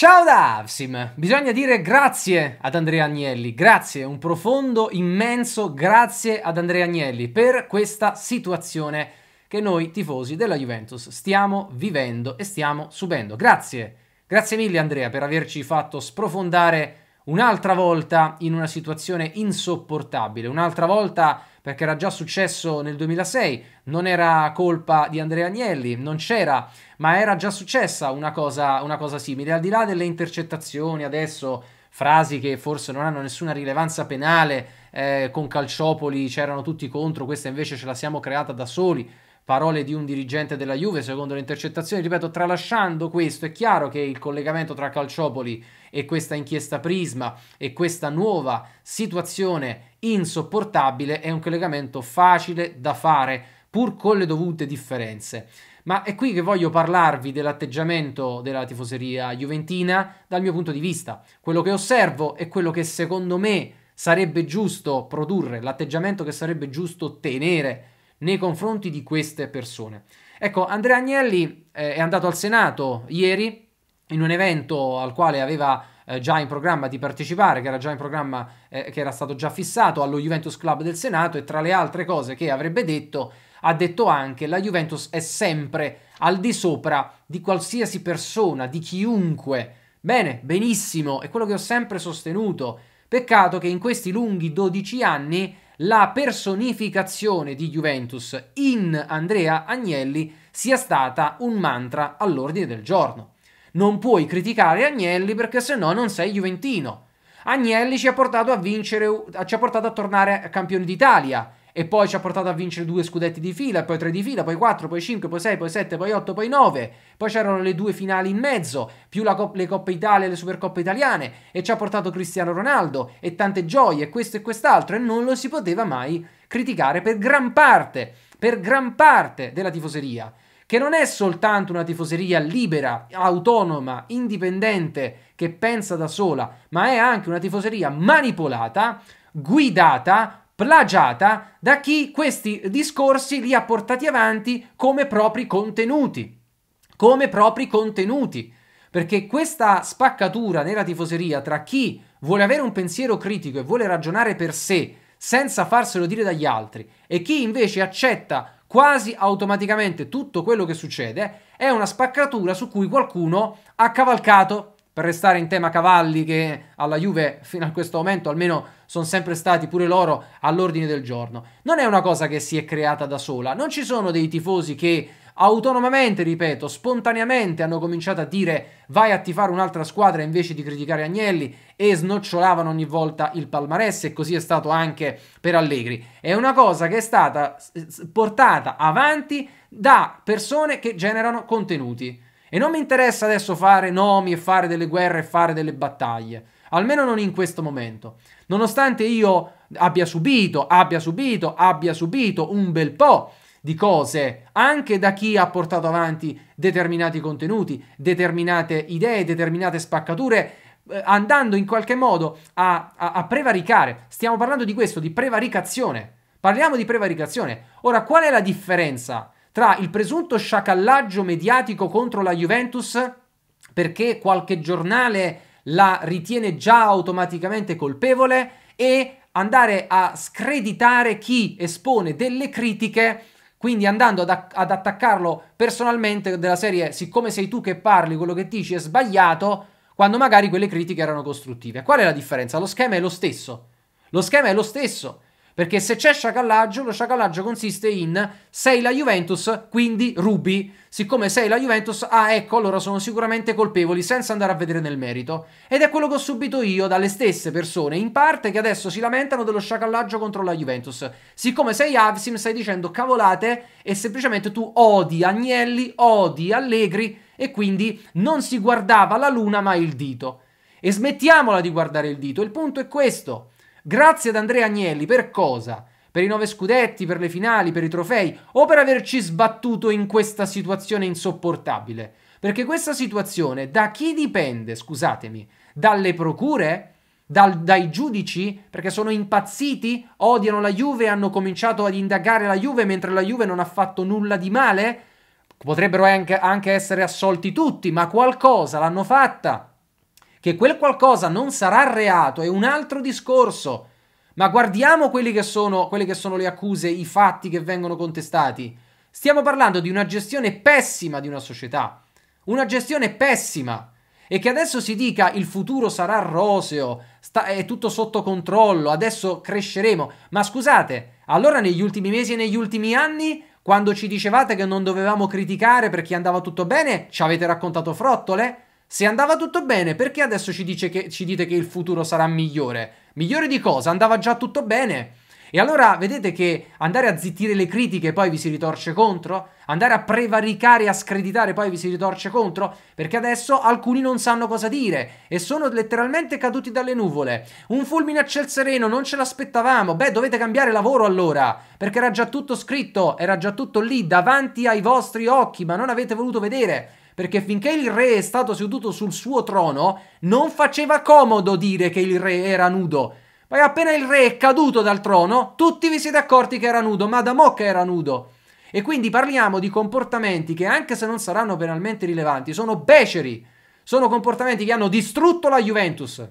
Ciao da Avsim! Bisogna dire grazie ad Andrea Agnelli, grazie, un profondo, immenso grazie ad Andrea Agnelli per questa situazione che noi tifosi della Juventus stiamo vivendo e stiamo subendo. Grazie, grazie mille Andrea per averci fatto sprofondare un'altra volta in una situazione insopportabile, un'altra volta perché era già successo nel 2006, non era colpa di Andrea Agnelli, non c'era, ma era già successa una cosa, una cosa simile, al di là delle intercettazioni adesso frasi che forse non hanno nessuna rilevanza penale, eh, con Calciopoli c'erano tutti contro, questa invece ce la siamo creata da soli parole di un dirigente della Juve secondo le intercettazioni, ripeto, tralasciando questo, è chiaro che il collegamento tra Calciopoli e questa inchiesta Prisma e questa nuova situazione insopportabile è un collegamento facile da fare, pur con le dovute differenze. Ma è qui che voglio parlarvi dell'atteggiamento della tifoseria juventina dal mio punto di vista, quello che osservo e quello che secondo me sarebbe giusto produrre, l'atteggiamento che sarebbe giusto tenere nei confronti di queste persone. Ecco, Andrea Agnelli eh, è andato al Senato ieri in un evento al quale aveva eh, già in programma di partecipare, che era già in programma, eh, che era stato già fissato allo Juventus Club del Senato e tra le altre cose che avrebbe detto, ha detto anche la Juventus è sempre al di sopra di qualsiasi persona, di chiunque. Bene, benissimo, è quello che ho sempre sostenuto. Peccato che in questi lunghi 12 anni la personificazione di Juventus in Andrea Agnelli sia stata un mantra all'ordine del giorno. Non puoi criticare Agnelli perché se no non sei juventino. Agnelli ci ha portato a vincere, ci ha portato a tornare campioni d'Italia e poi ci ha portato a vincere due scudetti di fila, poi tre di fila, poi quattro, poi cinque, poi sei, poi sette, poi otto, poi nove. Poi c'erano le due finali in mezzo, più cop- le Coppe Italia e le Supercoppe Italiane, e ci ha portato Cristiano Ronaldo, e tante gioie, questo e quest'altro, e non lo si poteva mai criticare per gran parte, per gran parte della tifoseria, che non è soltanto una tifoseria libera, autonoma, indipendente, che pensa da sola, ma è anche una tifoseria manipolata, guidata, plagiata da chi questi discorsi li ha portati avanti come propri contenuti, come propri contenuti, perché questa spaccatura nella tifoseria tra chi vuole avere un pensiero critico e vuole ragionare per sé senza farselo dire dagli altri e chi invece accetta quasi automaticamente tutto quello che succede è una spaccatura su cui qualcuno ha cavalcato per restare in tema cavalli che alla Juve fino a questo momento almeno sono sempre stati pure loro all'ordine del giorno. Non è una cosa che si è creata da sola, non ci sono dei tifosi che autonomamente, ripeto, spontaneamente hanno cominciato a dire vai a tifare un'altra squadra invece di criticare Agnelli e snocciolavano ogni volta il palmarès e così è stato anche per Allegri. È una cosa che è stata portata avanti da persone che generano contenuti. E non mi interessa adesso fare nomi e fare delle guerre e fare delle battaglie, almeno non in questo momento. Nonostante io abbia subito, abbia subito, abbia subito un bel po' di cose, anche da chi ha portato avanti determinati contenuti, determinate idee, determinate spaccature, eh, andando in qualche modo a, a, a prevaricare. Stiamo parlando di questo, di prevaricazione. Parliamo di prevaricazione. Ora, qual è la differenza tra il presunto sciacallaggio mediatico contro la Juventus, perché qualche giornale la ritiene già automaticamente colpevole, e andare a screditare chi espone delle critiche, quindi andando ad, ad attaccarlo personalmente della serie, siccome sei tu che parli, quello che dici è sbagliato, quando magari quelle critiche erano costruttive. Qual è la differenza? Lo schema è lo stesso. Lo schema è lo stesso. Perché se c'è sciacallaggio, lo sciacallaggio consiste in sei la Juventus, quindi rubi. Siccome sei la Juventus, ah ecco, allora sono sicuramente colpevoli senza andare a vedere nel merito. Ed è quello che ho subito io dalle stesse persone, in parte che adesso si lamentano dello sciacallaggio contro la Juventus. Siccome sei Avsim, stai dicendo cavolate e semplicemente tu odi Agnelli, odi Allegri e quindi non si guardava la luna ma il dito. E smettiamola di guardare il dito, il punto è questo. Grazie ad Andrea Agnelli per cosa? Per i nove scudetti, per le finali, per i trofei o per averci sbattuto in questa situazione insopportabile? Perché questa situazione da chi dipende, scusatemi? Dalle procure? Dal, dai giudici? Perché sono impazziti? Odiano la Juve e hanno cominciato ad indagare la Juve mentre la Juve non ha fatto nulla di male? Potrebbero anche, anche essere assolti tutti, ma qualcosa l'hanno fatta. Che quel qualcosa non sarà reato è un altro discorso. Ma guardiamo che sono, quelle che sono le accuse, i fatti che vengono contestati. Stiamo parlando di una gestione pessima di una società. Una gestione pessima. E che adesso si dica il futuro sarà roseo, sta, è tutto sotto controllo, adesso cresceremo. Ma scusate, allora negli ultimi mesi e negli ultimi anni, quando ci dicevate che non dovevamo criticare perché andava tutto bene, ci avete raccontato frottole? Se andava tutto bene, perché adesso ci, che, ci dite che il futuro sarà migliore? Migliore di cosa? Andava già tutto bene? E allora vedete che andare a zittire le critiche poi vi si ritorce contro? Andare a prevaricare e a screditare poi vi si ritorce contro? Perché adesso alcuni non sanno cosa dire e sono letteralmente caduti dalle nuvole. Un fulmine a ciel sereno, non ce l'aspettavamo. Beh, dovete cambiare lavoro allora, perché era già tutto scritto, era già tutto lì davanti ai vostri occhi, ma non avete voluto vedere perché finché il re è stato seduto sul suo trono, non faceva comodo dire che il re era nudo. Ma appena il re è caduto dal trono, tutti vi siete accorti che era nudo, ma da mocca era nudo. E quindi parliamo di comportamenti che, anche se non saranno penalmente rilevanti, sono beceri. Sono comportamenti che hanno distrutto la Juventus.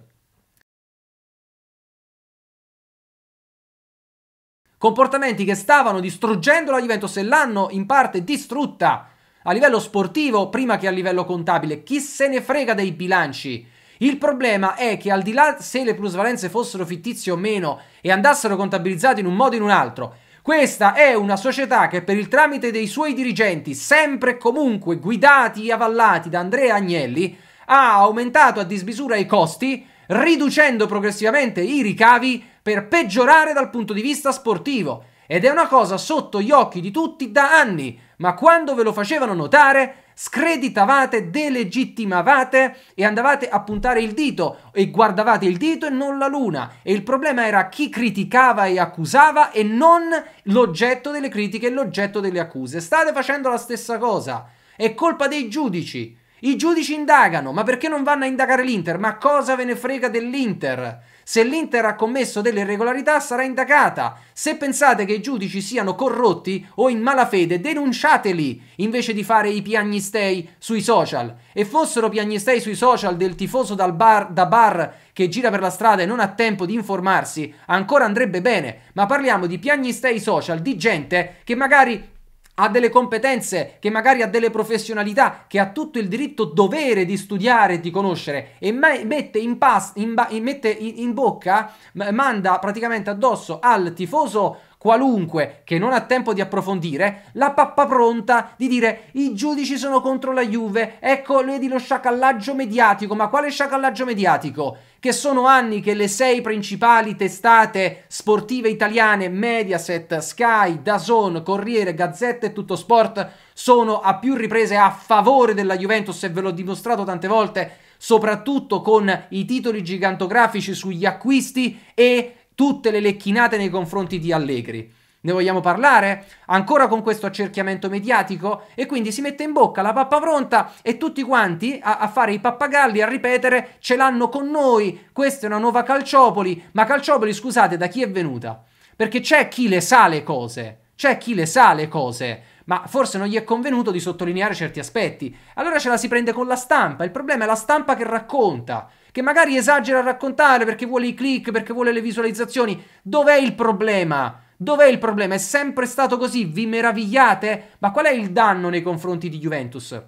Comportamenti che stavano distruggendo la Juventus e l'hanno in parte distrutta a livello sportivo prima che a livello contabile. Chi se ne frega dei bilanci? Il problema è che al di là se le plusvalenze fossero fittizie o meno e andassero contabilizzate in un modo o in un altro, questa è una società che per il tramite dei suoi dirigenti, sempre e comunque guidati e avallati da Andrea Agnelli, ha aumentato a dismisura i costi, riducendo progressivamente i ricavi per peggiorare dal punto di vista sportivo. Ed è una cosa sotto gli occhi di tutti da anni ma quando ve lo facevano notare, screditavate, delegittimavate e andavate a puntare il dito e guardavate il dito e non la luna. E il problema era chi criticava e accusava e non l'oggetto delle critiche e l'oggetto delle accuse. State facendo la stessa cosa. È colpa dei giudici. I giudici indagano, ma perché non vanno a indagare l'Inter? Ma cosa ve ne frega dell'Inter? Se l'Inter ha commesso delle irregolarità sarà indagata. Se pensate che i giudici siano corrotti o in malafede, denunciateli invece di fare i piagnistei sui social. E fossero piagnistei sui social del tifoso bar, da bar che gira per la strada e non ha tempo di informarsi, ancora andrebbe bene. Ma parliamo di piagnistei social, di gente che magari ha delle competenze, che magari ha delle professionalità, che ha tutto il diritto dovere di studiare e di conoscere e mette in, past- in, ba- mette in, in bocca, manda praticamente addosso al tifoso qualunque che non ha tempo di approfondire, la pappa pronta di dire i giudici sono contro la Juve, ecco vedi lo sciacallaggio mediatico, ma quale sciacallaggio mediatico? Che sono anni che le sei principali testate sportive italiane, Mediaset, Sky, Dazon, Corriere, Gazzetta e Tutto Sport, sono a più riprese a favore della Juventus e ve l'ho dimostrato tante volte, soprattutto con i titoli gigantografici sugli acquisti e tutte le lecchinate nei confronti di Allegri. Ne vogliamo parlare? Ancora con questo accerchiamento mediatico? E quindi si mette in bocca la pappa pronta e tutti quanti a, a, fare i pappagalli, a ripetere ce l'hanno con noi, questa è una nuova Calciopoli, ma Calciopoli scusate da chi è venuta? Perché c'è chi le sa le cose, c'è chi le sa le cose, ma forse non gli è convenuto di sottolineare certi aspetti. Allora ce la si prende con la stampa, il problema è la stampa che racconta che magari esagera a raccontare perché vuole i click, perché vuole le visualizzazioni. Dov'è il problema? Dov'è il problema? È sempre stato così? Vi meravigliate? Ma qual è il danno nei confronti di Juventus?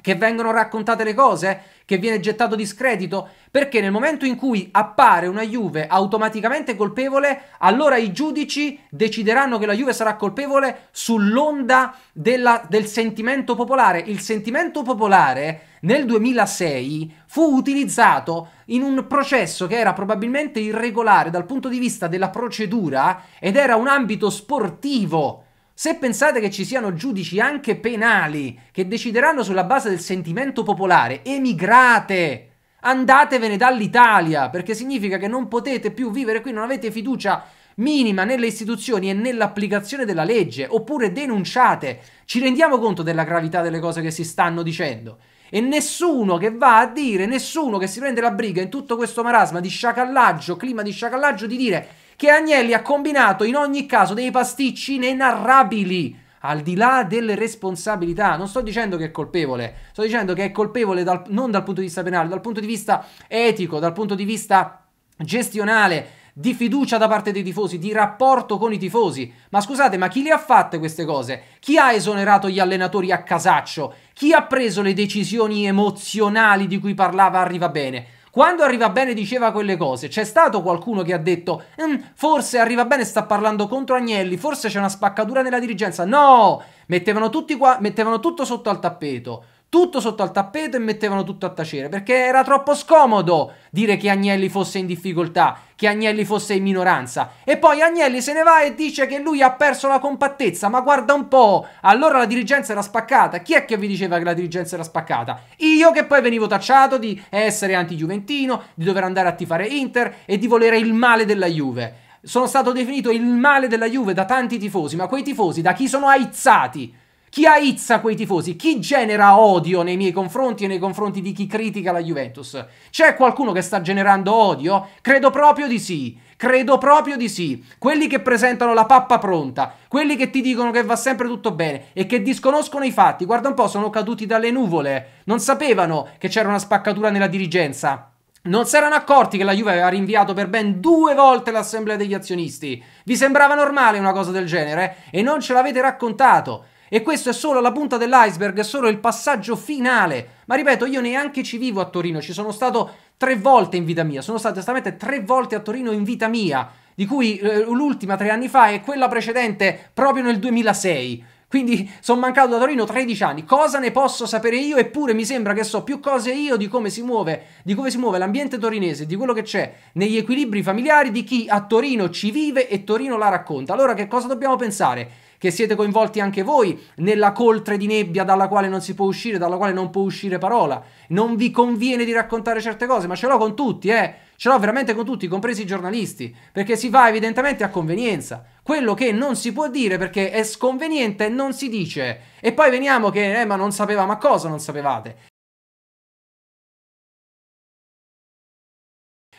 Che vengono raccontate le cose? che viene gettato discredito? Perché nel momento in cui appare una Juve automaticamente colpevole, allora i giudici decideranno che la Juve sarà colpevole sull'onda della, del sentimento popolare. Il sentimento popolare nel 2006 fu utilizzato in un processo che era probabilmente irregolare dal punto di vista della procedura ed era un ambito sportivo se pensate che ci siano giudici anche penali che decideranno sulla base del sentimento popolare, emigrate! Andatevene dall'Italia, perché significa che non potete più vivere qui, non avete fiducia minima nelle istituzioni e nell'applicazione della legge, oppure denunciate. Ci rendiamo conto della gravità delle cose che si stanno dicendo. E nessuno che va a dire, nessuno che si prende la briga in tutto questo marasma di sciacallaggio, clima di sciacallaggio, di dire che Agnelli ha combinato in ogni caso dei pasticci inenarrabili al di là delle responsabilità. Non sto dicendo che è colpevole, sto dicendo che è colpevole dal, non dal punto di vista penale, dal punto di vista etico, dal punto di vista gestionale, di fiducia da parte dei tifosi, di rapporto con i tifosi. Ma scusate, ma chi le ha fatte queste cose? Chi ha esonerato gli allenatori a casaccio? Chi ha preso le decisioni emozionali di cui parlava Arriva Bene? Quando arriva bene diceva quelle cose, c'è stato qualcuno che ha detto mm, forse arriva bene sta parlando contro Agnelli, forse c'è una spaccatura nella dirigenza. No! Mettevano, qua, mettevano tutto sotto al tappeto tutto sotto al tappeto e mettevano tutto a tacere perché era troppo scomodo dire che Agnelli fosse in difficoltà, che Agnelli fosse in minoranza. E poi Agnelli se ne va e dice che lui ha perso la compattezza, ma guarda un po', allora la dirigenza era spaccata. Chi è che vi diceva che la dirigenza era spaccata? Io che poi venivo tacciato di essere anti-giuventino, di dover andare a tifare Inter e di volere il male della Juve. Sono stato definito il male della Juve da tanti tifosi, ma quei tifosi da chi sono aizzati? Chi aizza quei tifosi? Chi genera odio nei miei confronti e nei confronti di chi critica la Juventus? C'è qualcuno che sta generando odio? Credo proprio di sì. Credo proprio di sì. Quelli che presentano la pappa pronta, quelli che ti dicono che va sempre tutto bene e che disconoscono i fatti, guarda un po', sono caduti dalle nuvole. Non sapevano che c'era una spaccatura nella dirigenza. Non si erano accorti che la Juve aveva rinviato per ben due volte l'assemblea degli azionisti. Vi sembrava normale una cosa del genere? E non ce l'avete raccontato. E questo è solo la punta dell'iceberg, è solo il passaggio finale. Ma ripeto, io neanche ci vivo a Torino, ci sono stato tre volte in vita mia, sono stato esattamente tre volte a Torino in vita mia, di cui eh, l'ultima tre anni fa e quella precedente proprio nel 2006. Quindi sono mancato da Torino 13 anni. Cosa ne posso sapere io? Eppure mi sembra che so più cose io di come si muove, di come si muove l'ambiente torinese, di quello che c'è negli equilibri familiari di chi a Torino ci vive e Torino la racconta. Allora che cosa dobbiamo pensare? che siete coinvolti anche voi nella coltre di nebbia dalla quale non si può uscire, dalla quale non può uscire parola. Non vi conviene di raccontare certe cose, ma ce l'ho con tutti, eh. Ce l'ho veramente con tutti, compresi i giornalisti, perché si va evidentemente a convenienza. Quello che non si può dire perché è sconveniente non si dice. E poi veniamo che, eh, ma non sapeva, ma cosa non sapevate?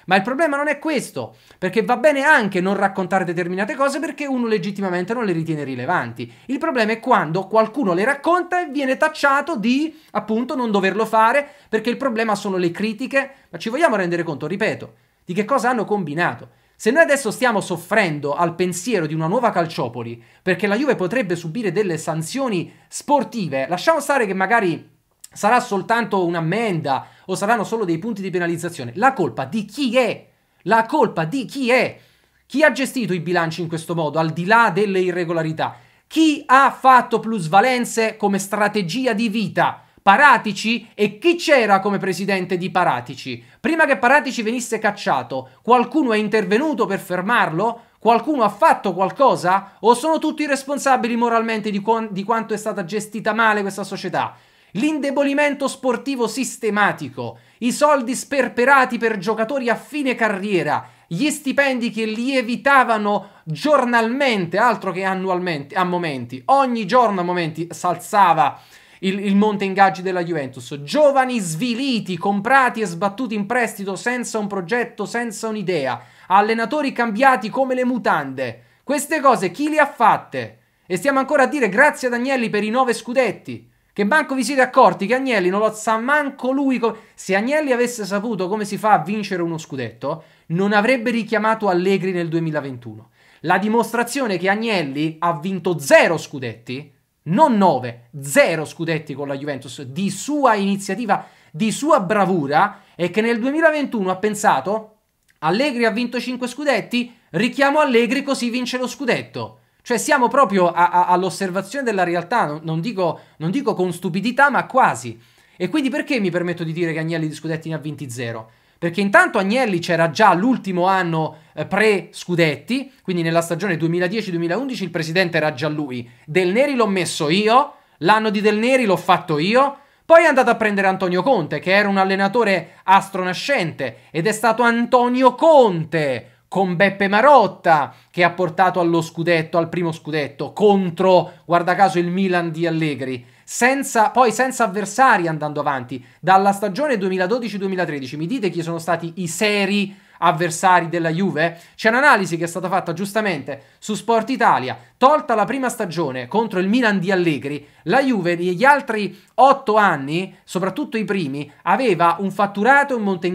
Ma il problema non è questo, perché va bene anche non raccontare determinate cose perché uno legittimamente non le ritiene rilevanti. Il problema è quando qualcuno le racconta e viene tacciato di appunto non doverlo fare, perché il problema sono le critiche, ma ci vogliamo rendere conto, ripeto, di che cosa hanno combinato. Se noi adesso stiamo soffrendo al pensiero di una nuova calciopoli, perché la Juve potrebbe subire delle sanzioni sportive, lasciamo stare che magari sarà soltanto un'ammenda o saranno solo dei punti di penalizzazione? La colpa di chi è? La colpa di chi è? Chi ha gestito i bilanci in questo modo, al di là delle irregolarità? Chi ha fatto plusvalenze come strategia di vita? Paratici e chi c'era come presidente di Paratici? Prima che Paratici venisse cacciato, qualcuno è intervenuto per fermarlo? Qualcuno ha fatto qualcosa? O sono tutti responsabili moralmente di, di quanto è stata gestita male questa società? l'indebolimento sportivo sistematico, i soldi sperperati per giocatori a fine carriera, gli stipendi che lievitavano giornalmente, altro che annualmente, a momenti, ogni giorno a momenti s'alzava il, il, monte ingaggi della Juventus, giovani sviliti, comprati e sbattuti in prestito senza un progetto, senza un'idea, allenatori cambiati come le mutande, queste cose chi le ha fatte? E stiamo ancora a dire grazie ad Agnelli per i nove scudetti. Che manco vi siete accorti che Agnelli non lo sa manco lui. Com- Se Agnelli avesse saputo come si fa a vincere uno scudetto, non avrebbe richiamato Allegri nel 2021. La dimostrazione che Agnelli ha vinto zero scudetti, non nove, zero scudetti con la Juventus, di sua iniziativa, di sua bravura, è che nel 2021 ha pensato Allegri ha vinto cinque scudetti, richiamo Allegri così vince lo scudetto. Cioè siamo proprio a, a, all'osservazione della realtà, non, non, dico, non, dico, con stupidità, ma quasi. E quindi perché mi permetto di dire che Agnelli di Scudetti ne ha vinti zero? Perché intanto Agnelli c'era già l'ultimo anno eh, pre-Scudetti, quindi nella stagione 2010-2011 il presidente era già lui. Del Neri l'ho messo io, l'anno di Del Neri l'ho fatto io, poi è andato a prendere Antonio Conte, che era un allenatore astronascente, ed è stato Antonio Conte con Beppe Marotta che ha portato allo scudetto, al primo scudetto, contro, guarda caso, il Milan di Allegri. Senza, poi senza avversari andando avanti. Dalla stagione 2012-2013 mi dite chi sono stati i seri avversari della Juve? C'è un'analisi che è stata fatta giustamente su Sport Italia, tolta la prima stagione contro il Milan di Allegri, la Juve negli altri otto anni, soprattutto i primi, aveva un fatturato e un monte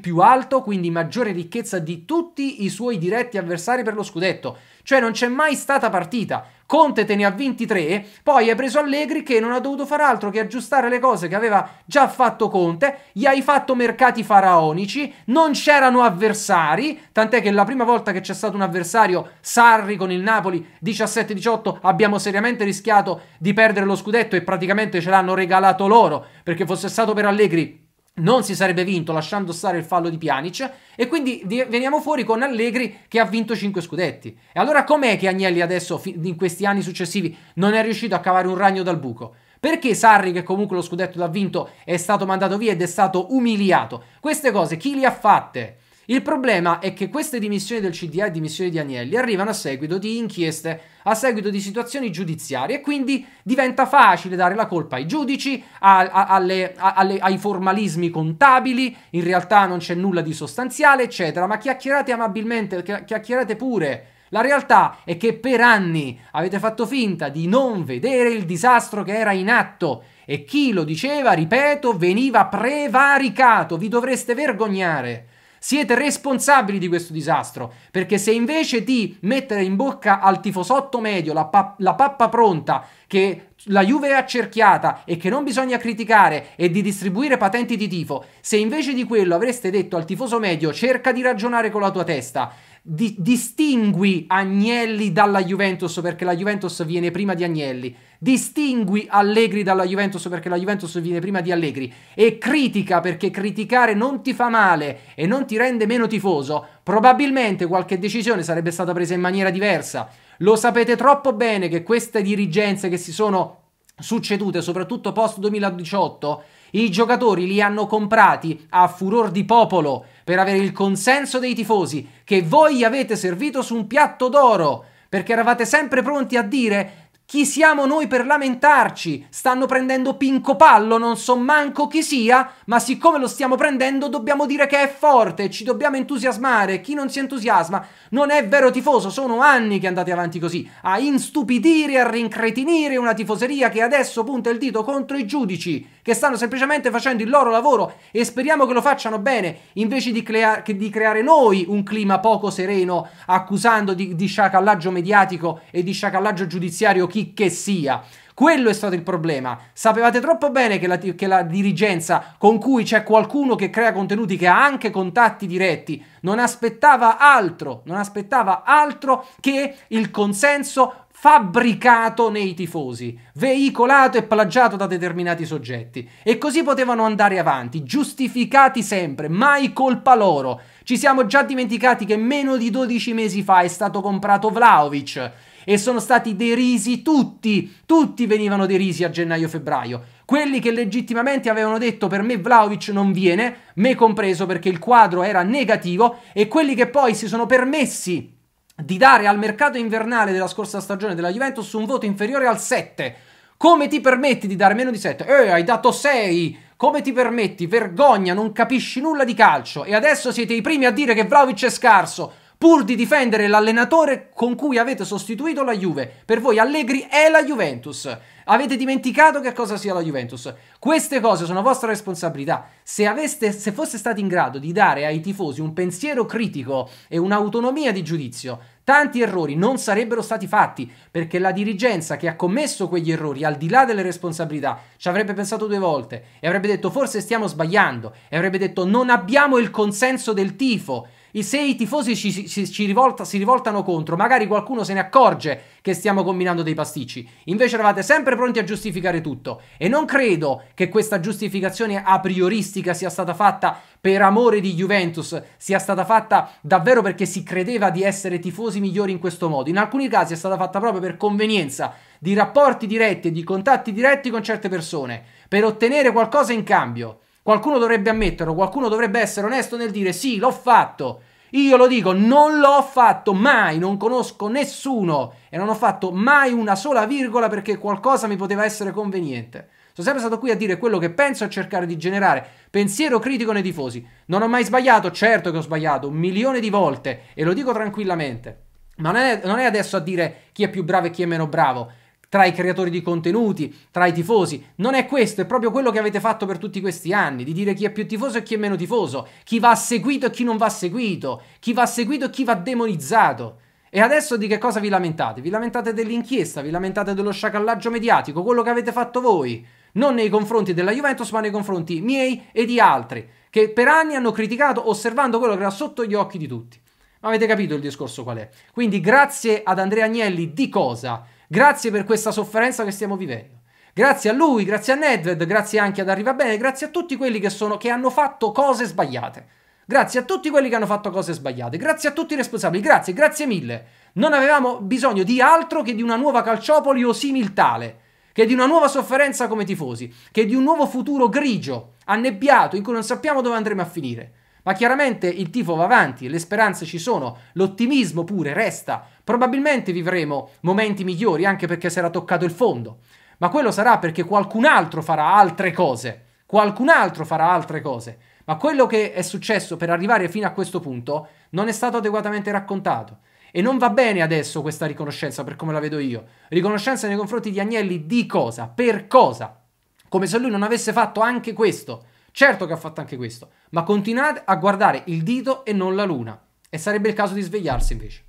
più alto, quindi maggiore ricchezza di tutti i suoi diretti avversari per lo scudetto. Cioè non c'è mai stata partita. Conte te ne ha 23, poi hai preso Allegri che non ha dovuto fare altro che aggiustare le cose che aveva già fatto Conte, gli hai fatto mercati faraonici, non c'erano avversari, tant'è che la prima volta che c'è stato un avversario, Sarri con il Napoli 17-18, abbiamo seriamente rischiato di perdere lo scudetto e praticamente ce l'hanno regalato loro, perché fosse stato per Allegri non si sarebbe vinto lasciando stare il fallo di Pjanic e quindi veniamo fuori con Allegri che ha vinto 5 scudetti. E allora com'è che Agnelli adesso in questi anni successivi non è riuscito a cavare un ragno dal buco? Perché Sarri, che comunque lo scudetto l'ha vinto, è stato mandato via ed è stato umiliato? Queste cose chi le ha fatte? Il problema è che queste dimissioni del CDA e dimissioni di Agnelli arrivano a seguito di inchieste a seguito di situazioni giudiziarie e quindi diventa facile dare la colpa ai giudici, a, a, alle, a, alle, ai formalismi contabili, in realtà non c'è nulla di sostanziale, eccetera, ma chiacchierate amabilmente, chiacchierate pure. La realtà è che per anni avete fatto finta di non vedere il disastro che era in atto e chi lo diceva, ripeto, veniva prevaricato, vi dovreste vergognare. Siete responsabili di questo disastro, perché se invece di mettere in bocca al tifosotto medio la, pa- la pappa pronta che la Juve è accerchiata e che non bisogna criticare e di distribuire patenti di tifo, se invece di quello avreste detto al tifoso medio cerca di ragionare con la tua testa, di- distingui Agnelli dalla Juventus perché la Juventus viene prima di Agnelli, distingui Allegri dalla Juventus perché la Juventus viene prima di Allegri e critica perché criticare non ti fa male e non ti rende meno tifoso, probabilmente qualche decisione sarebbe stata presa in maniera diversa. Lo sapete troppo bene che queste dirigenze che si sono succedute, soprattutto post 2018, i giocatori li hanno comprati a furor di popolo per avere il consenso dei tifosi che voi avete servito su un piatto d'oro perché eravate sempre pronti a dire chi siamo noi per lamentarci? Stanno prendendo Pinco Pallo, non so manco chi sia, ma siccome lo stiamo prendendo dobbiamo dire che è forte, ci dobbiamo entusiasmare. Chi non si entusiasma non è vero tifoso, sono anni che andate avanti così, a instupidire, a rincretinire una tifoseria che adesso punta il dito contro i giudici che stanno semplicemente facendo il loro lavoro e speriamo che lo facciano bene, invece di, crea- di creare noi un clima poco sereno accusando di, di sciacallaggio mediatico e di sciacallaggio giudiziario chi che sia. Quello è stato il problema. Sapevate troppo bene che la, che la, dirigenza, con cui c'è qualcuno che crea contenuti, che ha anche contatti diretti, non aspettava altro, non aspettava altro che il consenso fabbricato nei tifosi, veicolato e plagiato da determinati soggetti. E così potevano andare avanti, giustificati sempre, mai colpa loro. Ci siamo già dimenticati che meno di 12 mesi fa è stato comprato Vlaovic e sono stati derisi tutti, tutti venivano derisi a gennaio-febbraio. Quelli che legittimamente avevano detto per me Vlaovic non viene, me compreso perché il quadro era negativo, e quelli che poi si sono permessi di dare al mercato invernale della scorsa stagione della Juventus un voto inferiore al 7. Come ti permetti di dare meno di 7? Eh, hai dato 6. Come ti permetti? Vergogna, non capisci nulla di calcio. E adesso siete i primi a dire che Vlaovic è scarso pur di difendere l'allenatore con cui avete sostituito la Juve. Per voi Allegri è la Juventus. Avete dimenticato che cosa sia la Juventus. Queste cose sono vostra responsabilità. Se, aveste, se foste stati in grado di dare ai tifosi un pensiero critico e un'autonomia di giudizio, tanti errori non sarebbero stati fatti perché la dirigenza che ha commesso quegli errori, al di là delle responsabilità, ci avrebbe pensato due volte e avrebbe detto forse stiamo sbagliando e avrebbe detto non abbiamo il consenso del tifo se i tifosi ci, ci, ci rivolta, si rivoltano contro, magari qualcuno se ne accorge che stiamo combinando dei pasticci. Invece eravate sempre pronti a giustificare tutto. E non credo che questa giustificazione a prioristica sia stata fatta per amore di Juventus, sia stata fatta davvero perché si credeva di essere tifosi migliori in questo modo. In alcuni casi è stata fatta proprio per convenienza di rapporti diretti e di contatti diretti con certe persone, per ottenere qualcosa in cambio. Qualcuno dovrebbe ammetterlo, qualcuno dovrebbe essere onesto nel dire sì, l'ho fatto. Io lo dico, non l'ho fatto mai, non conosco nessuno e non ho fatto mai una sola virgola perché qualcosa mi poteva essere conveniente. Sono sempre stato qui a dire quello che penso e a cercare di generare pensiero critico nei tifosi. Non ho mai sbagliato, certo che ho sbagliato un milione di volte e lo dico tranquillamente. Ma non è, non è adesso a dire chi è più bravo e chi è meno bravo tra i creatori di contenuti, tra i tifosi. Non è questo, è proprio quello che avete fatto per tutti questi anni, di dire chi è più tifoso e chi è meno tifoso, chi va seguito e chi non va seguito, chi va seguito e chi va demonizzato. E adesso di che cosa vi lamentate? Vi lamentate dell'inchiesta, vi lamentate dello sciacallaggio mediatico, quello che avete fatto voi, non nei confronti della Juventus, ma nei confronti miei e di altri, che per anni hanno criticato osservando quello che era sotto gli occhi di tutti. Ma avete capito il discorso qual è? Quindi grazie ad Andrea Agnelli di cosa? Grazie per questa sofferenza che stiamo vivendo. Grazie a lui, grazie a Nedved, grazie anche ad Arriva Bene, grazie a tutti quelli che, sono, che hanno fatto cose sbagliate. Grazie a tutti quelli che hanno fatto cose sbagliate, grazie a tutti i responsabili, grazie, grazie mille. Non avevamo bisogno di altro che di una nuova calciopoli o similtale, che di una nuova sofferenza come tifosi, che di un nuovo futuro grigio, annebbiato, in cui non sappiamo dove andremo a finire. Ma chiaramente il tifo va avanti, le speranze ci sono, l'ottimismo pure resta. Probabilmente vivremo momenti migliori anche perché sarà toccato il fondo. Ma quello sarà perché qualcun altro farà altre cose. Qualcun altro farà altre cose. Ma quello che è successo per arrivare fino a questo punto non è stato adeguatamente raccontato. E non va bene adesso questa riconoscenza, per come la vedo io. Riconoscenza nei confronti di Agnelli di cosa? Per cosa? Come se lui non avesse fatto anche questo. Certo che ha fatto anche questo, ma continuate a guardare il dito e non la luna. E sarebbe il caso di svegliarsi invece.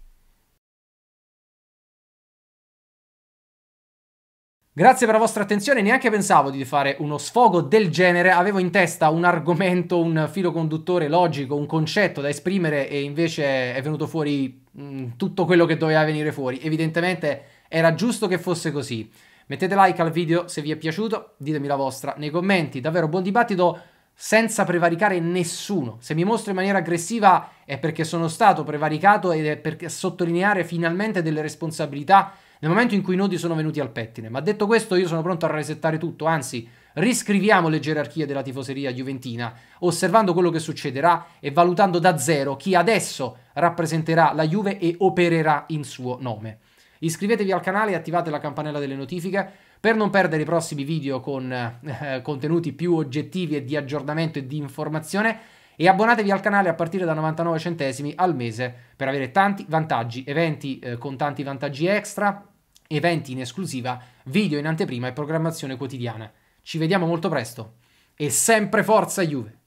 Grazie per la vostra attenzione, neanche pensavo di fare uno sfogo del genere, avevo in testa un argomento, un filo conduttore logico, un concetto da esprimere e invece è venuto fuori mh, mm, tutto quello che doveva venire fuori. Evidentemente era giusto che fosse così. Mettete like al video se vi è piaciuto, ditemi la vostra nei commenti, davvero buon dibattito senza prevaricare nessuno. Se mi mostro in maniera aggressiva è perché sono stato prevaricato ed è per sottolineare finalmente delle responsabilità nel momento in cui i nodi sono venuti al pettine. Ma detto questo, io sono pronto a resettare tutto, anzi, riscriviamo le gerarchie della tifoseria juventina, osservando quello che succederà e valutando da zero chi adesso rappresenterà la Juve e opererà in suo nome. Iscrivetevi al canale e attivate la campanella delle notifiche per non perdere i prossimi video con eh, contenuti più oggettivi e di aggiornamento e di informazione, e abbonatevi al canale a partire da 99 centesimi al mese per avere tanti vantaggi, eventi eh, con tanti vantaggi extra, eventi in esclusiva, video in anteprima e programmazione quotidiana. Ci vediamo molto presto e sempre forza Juve!